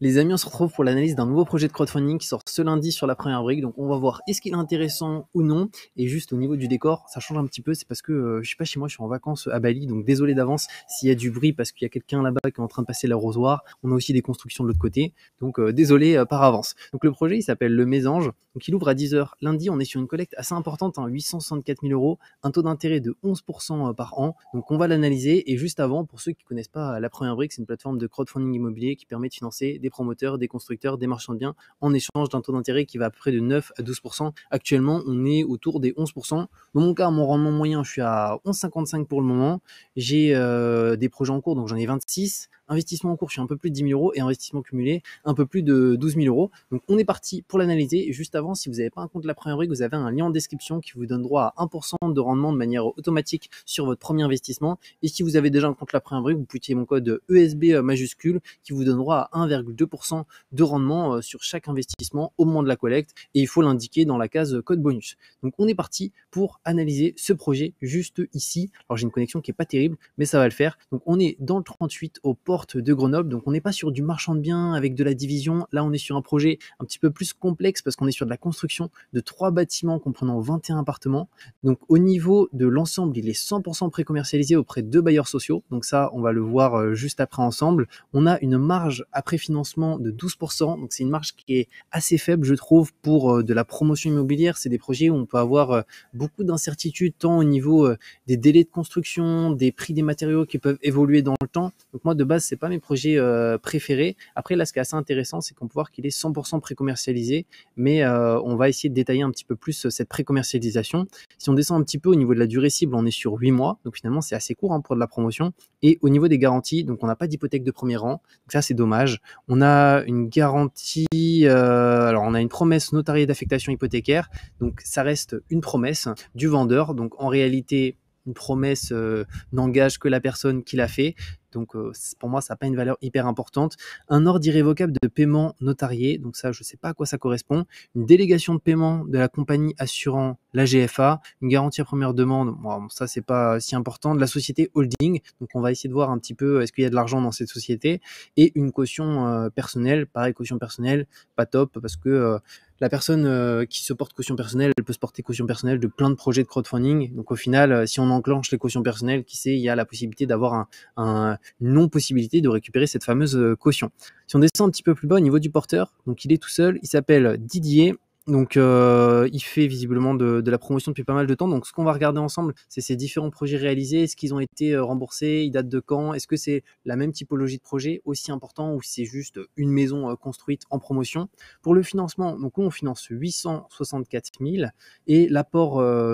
Les amis, on se retrouve pour l'analyse d'un nouveau projet de crowdfunding qui sort ce lundi sur la première brique. Donc on va voir est-ce qu'il est intéressant ou non. Et juste au niveau du décor, ça change un petit peu. C'est parce que euh, je suis pas chez moi, je suis en vacances à Bali. Donc désolé d'avance s'il y a du bruit parce qu'il y a quelqu'un là-bas qui est en train de passer l'arrosoir. On a aussi des constructions de l'autre côté. Donc euh, désolé euh, par avance. Donc le projet, il s'appelle Le Mésange. Donc il ouvre à 10h lundi. On est sur une collecte assez importante, 864 hein. 000 euros, un taux d'intérêt de 11% par an. Donc on va l'analyser. Et juste avant, pour ceux qui connaissent pas la première brique, c'est une plateforme de crowdfunding immobilier qui permet de financer des promoteurs, des constructeurs, des marchands de biens en échange d'un taux d'intérêt qui va à peu près de 9 à 12%. Actuellement, on est autour des 11%. Dans mon cas, mon rendement moyen, je suis à 11,55 pour le moment. J'ai euh, des projets en cours, donc j'en ai 26. Investissement en cours, je suis un peu plus de 10 000 euros et investissement cumulé, un peu plus de 12 000 euros. Donc on est parti pour l'analyser. Juste avant, si vous n'avez pas un compte de la première brique, vous avez un lien en description qui vous donne droit à 1% de rendement de manière automatique sur votre premier investissement. Et si vous avez déjà un compte de la première brique, vous pouvez utiliser mon code ESB euh, majuscule qui vous donnera droit à 1,2%. 2% de rendement euh, sur chaque investissement au moment de la collecte et il faut l'indiquer dans la case code bonus. Donc on est parti pour analyser ce projet juste ici. Alors j'ai une connexion qui est pas terrible mais ça va le faire. Donc on est dans le 38 aux portes de Grenoble. Donc on n'est pas sur du marchand de biens avec de la division. Là on est sur un projet un petit peu plus complexe parce qu'on est sur de la construction de trois bâtiments comprenant 21 appartements. Donc au niveau de l'ensemble, il est 100% pré-commercialisé auprès de bailleurs sociaux. Donc ça on va le voir euh, juste après ensemble. On a une marge après financement de 12%. Donc c'est une marge qui est assez faible, je trouve, pour euh, de la promotion immobilière. C'est des projets où on peut avoir euh, beaucoup d'incertitudes, tant au niveau euh, des délais de construction, des prix des matériaux qui peuvent évoluer dans le temps. Donc moi, de base, c'est pas mes projets préférés. Après, là, ce qui est assez intéressant, c'est qu'on peut voir qu'il est 100% pré-commercialisé, mais on va essayer de détailler un petit peu plus cette pré-commercialisation. Si on descend un petit peu au niveau de la durée cible, on est sur 8 mois. Donc finalement, c'est assez court hein, pour de la promotion. Et au niveau des garanties, donc on n'a pas d'hypothèque de premier rang, ça c'est dommage. On a une garantie, euh, alors on a une promesse notariée d'affectation hypothécaire, donc ça reste une promesse du vendeur, donc en réalité une promesse euh, n'engage que la personne qui l'a fait. Donc euh, pour moi, ça n'a pas une valeur hyper importante. Un ordre irrévocable de paiement notarié, donc ça, je ne sais pas à quoi ça correspond. Une délégation de paiement de la compagnie assurant la GFA, une garantie à première demande, ça c'est pas si important, de la société holding, donc on va essayer de voir un petit peu euh, est-ce qu'il y a de l'argent dans cette société, et une caution euh, personnelle, pareil caution personnelle, pas top, parce que euh, la personne qui se porte caution personnelle, elle peut se porter caution personnelle de plein de projets de crowdfunding. Donc au final, si on enclenche les cautions personnelles, qui sait, il y a la possibilité d'avoir une non-possibilité de récupérer cette fameuse caution. Si on descend un petit peu plus bas au niveau du porteur, donc il est tout seul, il s'appelle Didier, donc, euh, il fait visiblement de, la promotion depuis pas mal de temps. Donc, ce qu'on va regarder ensemble, c'est ces différents projets réalisés. Est-ce qu'ils ont été euh, remboursés Ils datent de quand Est-ce que c'est la même typologie de projet aussi important ou c'est juste une maison euh, construite en promotion Pour le financement, donc on finance 864 000 et l'apport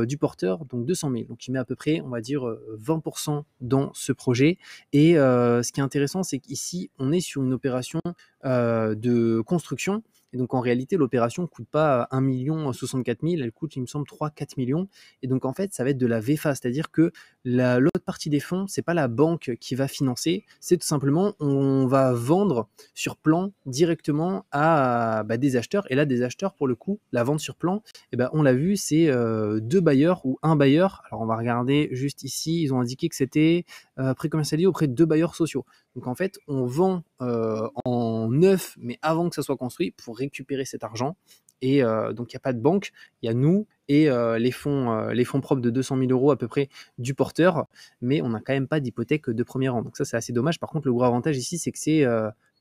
du porteur, donc 200 000. Donc, il met à peu près, on va dire, 20% dans ce projet. Et ce qui est intéressant, c'est qu'ici, on est sur une opération euh, de construction. Et donc en réalité, l'opération ne coûte pas 1 euh, million 000, elle coûte, il me semble, 3-4 millions. Et donc en fait, ça va être de la VFA, c'est-à-dire que l'autre partie des fonds, c'est pas la banque qui va financer, c'est tout simplement on va vendre sur plan directement à bah, des acheteurs. Et là, des acheteurs, pour le coup, la vente sur plan, eh ben, on l'a vu, c'est euh, deux bailleurs ou un bailleur. Alors on va regarder juste ici, ils ont indiqué que c'était euh, pré-commercialisé auprès de deux bailleurs sociaux. Donc en fait, on vend euh, en neuf, mais avant que ça soit construit, pour récupérer cet argent et euh, donc, il n'y a pas de banque, il y a nous et euh, euh, les, fonds, propres de 200 000 euros à peu près du porteur, mais on n'a quand même pas d'hypothèque de premier rang. Donc ça, c'est assez dommage. Par contre, le gros avantage ici, c'est que c'est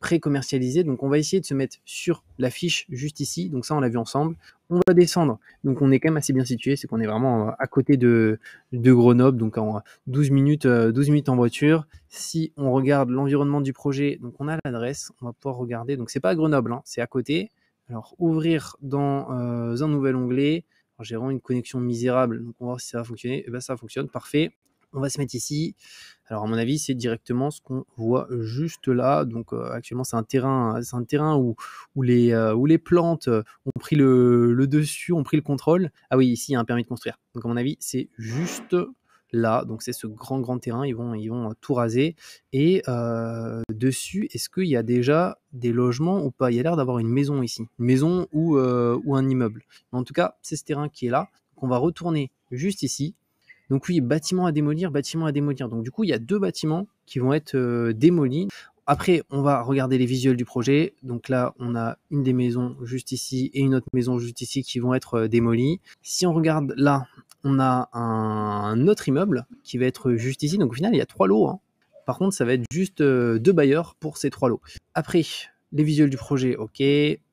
pré-commercialisé. Donc on va essayer de se mettre sur la fiche juste ici. Donc ça, on l'a vu ensemble. On va descendre. Donc on est quand même assez bien situé. C'est qu'on est vraiment à côté de, Grenoble. Donc en 12 minutes, 12 minutes en voiture. Si on regarde l'environnement du projet, donc on a l'adresse. On va pouvoir regarder. Donc c'est pas à Grenoble, hein. c'est à côté. Alors, ouvrir dans euh, un nouvel onglet. en vraiment une connexion misérable, donc on va voir si ça va fonctionner. Et eh bien, ça fonctionne, parfait. On va se mettre ici. Alors, à mon avis, c'est directement ce qu'on voit juste là. Donc, euh, actuellement, c'est un terrain, un terrain où, où, les, euh, où les plantes ont pris le, le, dessus, ont pris le contrôle. Ah oui, ici, il y a un permis de construire. Donc, à mon avis, c'est juste là. Donc c'est ce grand grand terrain, ils vont, ils vont euh, tout raser. Et euh, dessus, est-ce qu'il y a déjà des logements ou pas Il y a l'air d'avoir une maison ici, maison ou, euh, ou un immeuble. en tout cas, c'est ce terrain qui est là. qu'on va retourner juste ici. Donc oui, bâtiment à démolir, bâtiment à démolir. Donc du coup, il y a deux bâtiments qui vont être démolis. Après, on va regarder les visuels du projet. Donc là, on a une des maisons juste ici et une autre maison juste ici qui vont être démolies. Si on regarde là, on a un autre immeuble qui va être juste ici. Donc au final, il y a trois lots. Hein. Par contre, ça va être juste euh, deux bailleurs pour ces trois lots. Après, les visuels du projet, ok.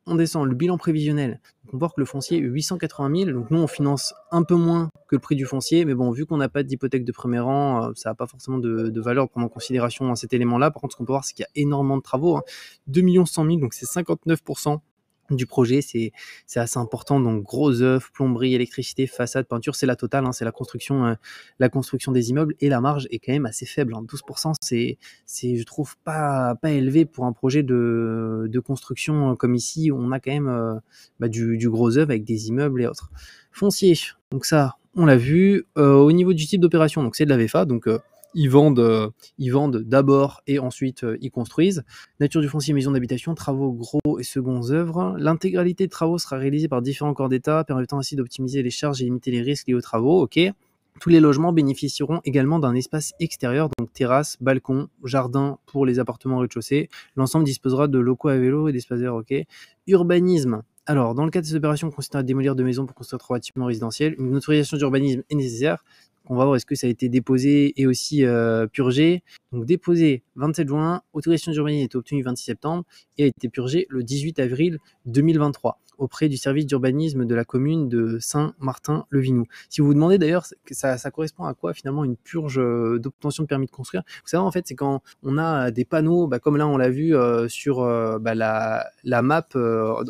On descend le bilan prévisionnel. on voit que le foncier est 880 000. Donc nous, on finance un peu moins que le prix du foncier. Mais bon, vu qu'on n'a pas d'hypothèque de premier rang, euh, ça n'a pas forcément de, de, valeur prendre en considération hein, cet élément-là. Par contre, ce qu'on peut voir, c'est qu'il y a énormément de travaux. 2 100 000, donc c'est 59% du projet, c'est assez important. Donc gros œufs, plomberie, électricité, façade, peinture, c'est la totale, hein, c'est la construction, euh, la construction des immeubles et la marge est quand même assez faible. 12%, hein. c'est je trouve pas pas élevé pour un projet de, construction comme ici où on a quand même euh, bah, du, gros œuf avec des immeubles et autres. Foncier, donc ça on l'a vu. Euh, au niveau du type d'opération, donc c'est de la VFA, donc ils vendent, euh, ils vendent d'abord et ensuite euh, ils construisent. Nature du foncier, maison d'habitation, travaux gros et secondes œuvres. L'intégralité des travaux sera réalisée par différents corps d'État, permettant ainsi d'optimiser les charges et limiter les risques liés aux travaux. Ok. Tous les logements bénéficieront également d'un espace extérieur, donc terrasse, balcon, jardin pour les appartements rez-de-chaussée. L'ensemble disposera de locaux à vélo et d'espaces verts. Ok. Urbanisme. Alors, dans le cas de cette opérations consistant à démolir de maisons pour construire trois bâtiments résidentiels, une autorisation d'urbanisme est nécessaire on va voir est-ce que ça a été déposé et aussi euh, purgé. Donc déposé 27 juin, autorisation d'urbanisme est obtenue 26 septembre et a été purgé le 18 avril 2023 auprès du service d'urbanisme de la commune de Saint-Martin-le-Vinou. Si vous vous demandez d'ailleurs, ça, correspond à quoi finalement une purge euh, d'obtention de permis de construire Vous savez, en fait, c'est quand on a euh, des panneaux, bah, comme là on l'a vu sur bah, la, map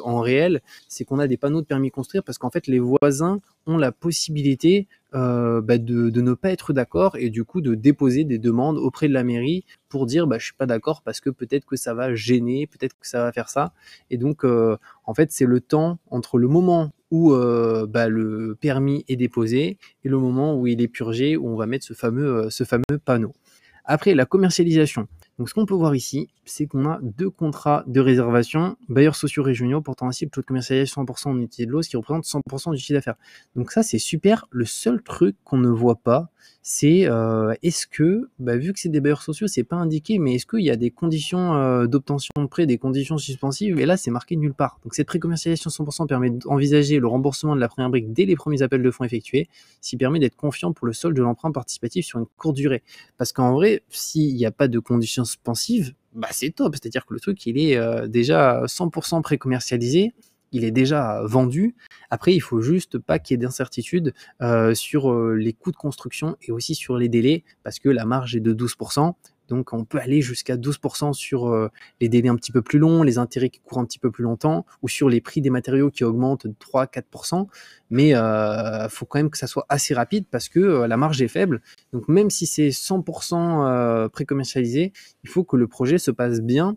en réel, c'est qu'on a des panneaux de permis de construire parce qu'en fait les voisins ont la possibilité euh, bah, de, ne pas être d'accord et du coup de déposer des demandes auprès de la mairie pour dire je bah, je suis pas d'accord parce que peut-être que ça va gêner, peut-être que ça va faire ça. Et donc euh, en fait c'est le temps entre le moment où euh, bah, le permis est déposé et le moment où il est purgé où on va mettre ce fameux panneau. Après la commercialisation, donc, ce qu'on peut voir ici, c'est qu'on a deux contrats de réservation, bailleurs sociaux régionaux, portant ainsi le taux de commercialisation 100% en unité de l'eau, ce qui représente 100% du chiffre d'affaires. Donc, ça, c'est super. Le seul truc qu'on ne voit pas, c'est euh, est-ce que, bah, vu que c'est des bailleurs sociaux, c'est pas indiqué, mais est-ce qu'il y a des conditions euh, d'obtention de prêt, des conditions suspensives Et là, c'est marqué nulle part. Donc cette précommercialisation 100% permet d'envisager le remboursement de la première brique dès les premiers appels de fonds effectués, ce qui permet d'être confiant pour le solde de l'emprunt participatif sur une courte durée. Parce qu'en vrai, s'il n'y a pas de conditions suspensives, bah c'est top, c'est-à-dire que le truc il est euh, déjà 100% pré-commercialisé, il est déjà vendu. Après, il faut juste pas qu'il y ait d'incertitude euh, sur euh, les coûts de construction et aussi sur les délais, parce que la marge est de 12%. Donc on peut aller jusqu'à 12% sur euh, les délais un petit peu plus longs, les intérêts qui courent un petit peu plus longtemps, ou sur les prix des matériaux qui augmentent de 3-4%. Mais il faut quand même que ça soit assez rapide parce que la marge est faible. Donc même si c'est 100% pré-commercialisé, il faut que le projet se passe bien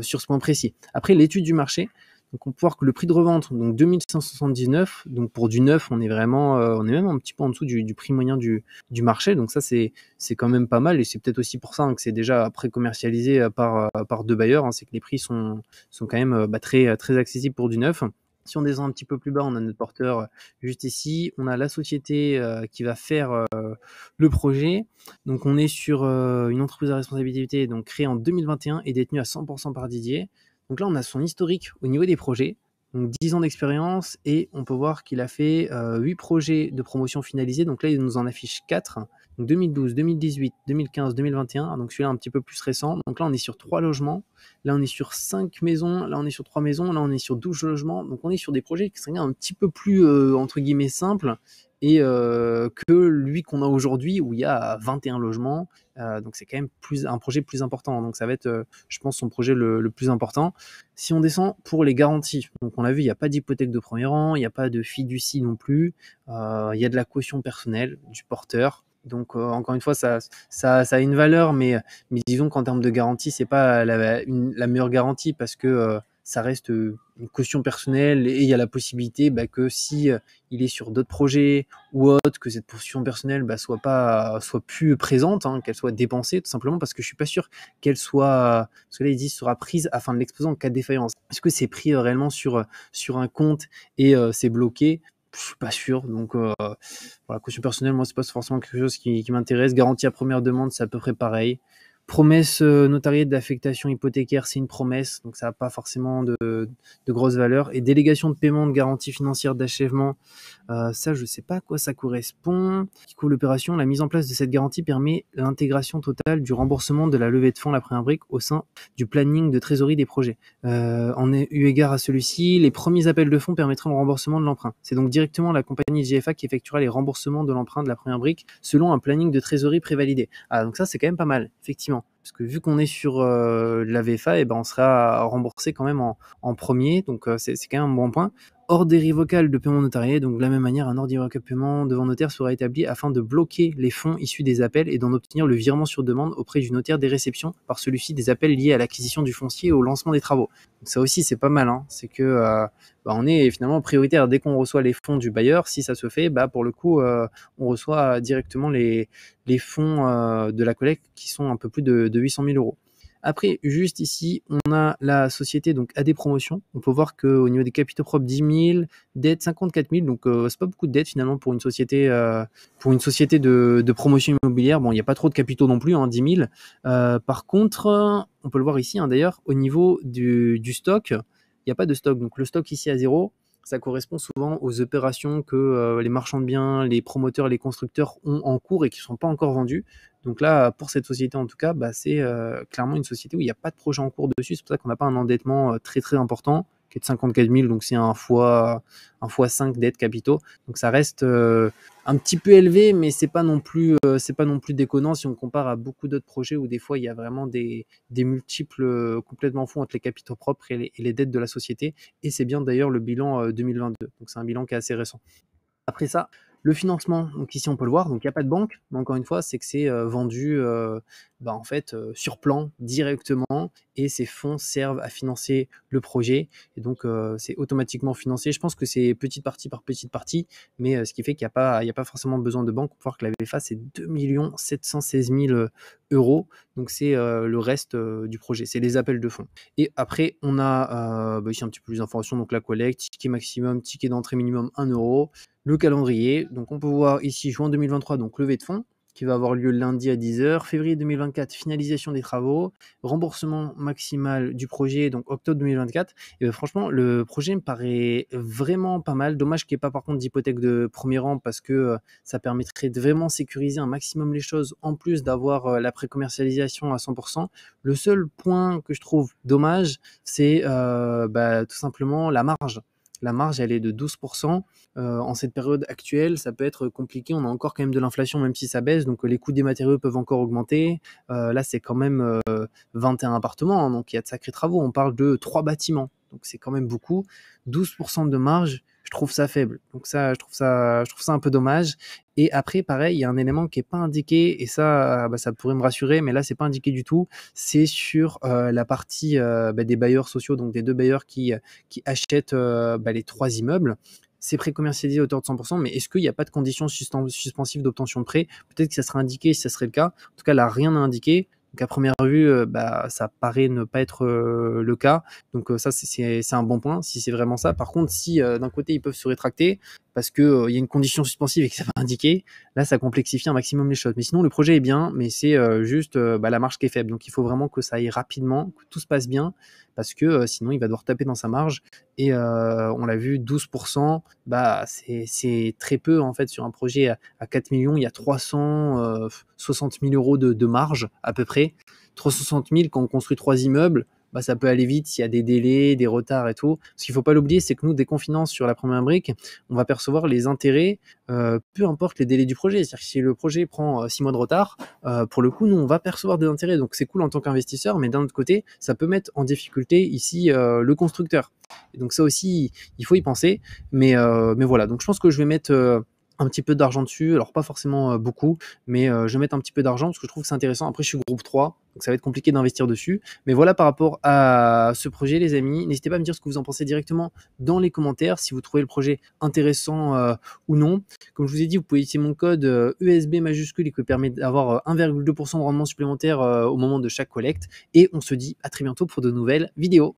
sur ce point précis. Après l'étude du marché, donc on peut voir que le prix de revente, donc 2579, donc pour du neuf, on est vraiment, euh, on est même un petit peu en dessous du, prix moyen du, marché. Donc ça, c'est quand même pas mal et c'est peut-être aussi pour ça hein, que c'est déjà pré-commercialisé euh, par, euh, par deux bailleurs. Hein, c'est que les prix sont, sont quand même bah, très, très accessibles pour du neuf. Si on descend un petit peu plus bas, on a notre porteur juste ici. On a la société qui va faire le projet. Donc on est sur une entreprise à responsabilité donc créée en 2021 et détenue à 100% par Didier. Donc là, on a son historique au niveau des projets. Donc 10 ans d'expérience et on peut voir qu'il a fait 8 euh, projets de promotion finalisés. Donc là, il nous en affiche 4. Donc 2012, 2018, 2015, 2021. Donc celui-là un petit peu plus récent. Donc là, on est sur 3 logements. Là, on est sur 5 maisons. Là, on est sur 3 maisons. Là, on est sur 12 logements. Donc on est sur des projets qui seraient un petit peu plus, euh, entre guillemets, simples, et euh, que lui qu'on a aujourd'hui où il y a 21 logements. Euh, donc c'est quand même plus un projet plus important. Donc ça va être, euh, je pense, son projet le, plus important. Si on descend pour les garanties, donc on l'a vu, il n'y a pas d'hypothèque de premier rang, il n'y a pas de fiducie non plus, il y a de la caution personnelle du porteur. Donc encore une fois, ça, ça, a une valeur, mais, mais disons qu'en termes de garantie, c'est pas la, la, meilleure garantie parce que ça reste euh, une caution personnelle et il y a la possibilité bah, que si euh, il est sur d'autres projets ou autre, que cette caution personnelle bah, soit pas soit plus présente, hein, qu'elle soit dépensée tout simplement parce que je suis pas sûr qu'elle soit, parce que là sera prise afin de l'exposer en cas de défaillance. Est-ce que c'est pris euh, réellement sur sur un compte et c'est bloqué je suis pas sûr. Donc caution personnelle, moi c'est pas forcément quelque chose qui, qui m'intéresse. Garantie à première demande, c'est à peu près pareil. Promesse euh, notariée d'affectation hypothécaire, c'est une promesse, donc ça n'a pas forcément de, grosse valeur. Et délégation de paiement de garantie financière d'achèvement, euh, ça je ne sais pas à quoi ça correspond. Qui couvre l'opération, la mise en place de cette garantie permet l'intégration totale du remboursement de la levée de fonds la première brique au sein du planning de trésorerie des projets. Euh, en eu égard à celui-ci, les premiers appels de fonds permettront le remboursement de l'emprunt. C'est donc directement la compagnie GFA qui effectuera les remboursements de l'emprunt de la première brique selon un planning de trésorerie prévalidé. Ah, donc ça c'est quand même pas mal, effectivement. Parce que vu qu'on est sur euh, la VFA, et eh ben on sera remboursé quand même en premier, donc euh, c'est quand même un bon point hors dérive vocale de paiement notarié. Donc, de la même manière, un ordre de paiement devant notaire sera établi afin de bloquer les fonds issus des appels et d'en obtenir le virement sur demande auprès du notaire des réceptions par celui-ci des appels liés à l'acquisition du foncier et au lancement des travaux. ça aussi, c'est pas mal. Hein. C'est que euh, bah, on est finalement prioritaire dès qu'on reçoit les fonds du bailleur. Si ça se fait, bah, pour le coup, euh, on reçoit directement les, les fonds euh, de la collecte qui sont un peu plus de, de 800 000 euros. Après, juste ici, on a la société donc AD promotions. On peut voir qu'au niveau des capitaux propres, 10 000, dette 54 000. Donc, ce euh, c'est pas beaucoup de dette finalement pour une société, euh, pour une société de, promotion immobilière. Bon, il n'y a pas trop de capitaux non plus, 10 hein, 000. Euh, par contre, on peut le voir ici hein, d'ailleurs, au niveau du, du stock, il n'y a pas de stock. Donc, le stock ici à zéro ça correspond souvent aux opérations que euh, les marchands de biens, les promoteurs, les constructeurs ont en cours et qui ne sont pas encore vendues. Donc là, pour cette société en tout cas, bah, c'est euh, clairement une société où il n'y a pas de projet en cours dessus. C'est pour ça qu'on n'a pas un endettement euh, très très important de 54 000, donc c'est un fois, un fois 5 dettes capitaux. Donc ça reste euh, un petit peu élevé, mais c'est pas non plus, euh, c'est pas non plus déconnant si on compare à beaucoup d'autres projets où des fois il y a vraiment des, multiples euh, complètement fous entre les capitaux propres et les, et les dettes de la société. Et c'est bien d'ailleurs le bilan 2022. Donc c'est un bilan qui est assez récent. Après ça, le financement, donc ici on peut le voir, donc il n'y a pas de banque, mais encore une fois, c'est que c'est vendu bah, en fait, euh, sur plan directement et ces fonds servent à financer le projet. Et donc, euh, c'est automatiquement financé. Je pense que c'est petite partie par petite partie, mais euh, ce qui fait qu'il n'y a, pas, a pas forcément besoin de banque pour voir que la VFA, c'est 2 716 000 euros. Donc, c'est le reste du projet. C'est les appels de fonds. Et après, on a bah, ici un petit peu plus d'informations. Donc, la collecte, ticket maximum, ticket d'entrée minimum 1 euro le calendrier. Donc on peut voir ici juin 2023, donc levée de fonds qui va avoir lieu lundi à 10h. Février 2024, finalisation des travaux, remboursement maximal du projet, donc octobre 2024. Et ben, franchement, le projet me paraît vraiment pas mal. Dommage qu'il n'y ait pas par contre d'hypothèque de premier rang parce que euh, ça permettrait de vraiment sécuriser un maximum les choses en plus d'avoir euh, la pré-commercialisation à 100%. Le seul point que je trouve dommage, c'est euh, bah, tout simplement la marge la marge, elle est de 12%. Euh, en cette période actuelle, ça peut être compliqué. On a encore quand même de l'inflation, même si ça baisse. Donc, euh, les coûts des matériaux peuvent encore augmenter. Euh, là, c'est quand même 21 appartements. Hein, donc, il y a de sacrés travaux. On parle de trois bâtiments. Donc, c'est quand même beaucoup. 12% de marge je trouve ça faible. Donc ça, je trouve ça, je trouve ça un peu dommage. Et après, pareil, il y a un élément qui est pas indiqué, et ça, euh, bah, ça pourrait me rassurer, mais là, c'est pas indiqué du tout. C'est sur euh, la partie euh, bah, des bailleurs sociaux, donc des deux bailleurs qui, achètent bah, les trois immeubles. C'est pré-commercialisé à hauteur de 100%, mais est-ce qu'il n'y a pas de conditions suspensives d'obtention de prêt Peut-être que ça sera indiqué si ça serait le cas. En tout cas, là, rien n'a indiqué. Donc à première vue, euh, bah, ça paraît ne pas être euh, le cas. Donc euh, ça, c'est un bon point, si c'est vraiment ça. Par contre, si d'un côté, ils peuvent se rétracter parce qu'il y a une condition suspensive et que ça va indiquer, là, ça complexifie un maximum les choses. Mais sinon, le projet est bien, mais c'est juste bah, la marche qui est faible. Donc il faut vraiment que ça aille rapidement, que tout se passe bien parce que euh, sinon il va devoir taper dans sa marge. Et euh, on l'a vu, 12%, bah, c'est très peu en fait sur un projet à, 4 millions. Il y a 360 000 euh, euros de, de marge à peu près. 360 000 quand on construit trois immeubles, bah, ça peut aller vite, s'il y a des délais, des retards et tout. Ce qu'il faut pas l'oublier, c'est que nous, dès qu'on sur la première brique, on va percevoir les intérêts, euh, peu importe les délais du projet. C'est-à-dire que si le projet prend euh, six mois de retard, euh, pour le coup, nous, on va percevoir des intérêts. Donc c'est cool en tant qu'investisseur, mais d'un autre côté, ça peut mettre en difficulté ici le constructeur. donc ça aussi, il faut y penser. Mais, mais voilà, donc je pense que je vais mettre un petit peu d'argent dessus, alors pas forcément euh, beaucoup, mais euh, je vais un petit peu d'argent parce que je trouve que c'est intéressant. Après, je suis groupe 3, donc ça va être compliqué d'investir dessus. Mais voilà par rapport à ce projet, les amis. N'hésitez pas à me dire ce que vous en pensez directement dans les commentaires, si vous trouvez le projet intéressant euh, ou non. Comme je vous ai dit, vous pouvez utiliser mon code usb majuscule majuscule qui permet d'avoir 1,2% de rendement supplémentaire au moment de chaque collecte. Et on se dit à très bientôt pour de nouvelles vidéos.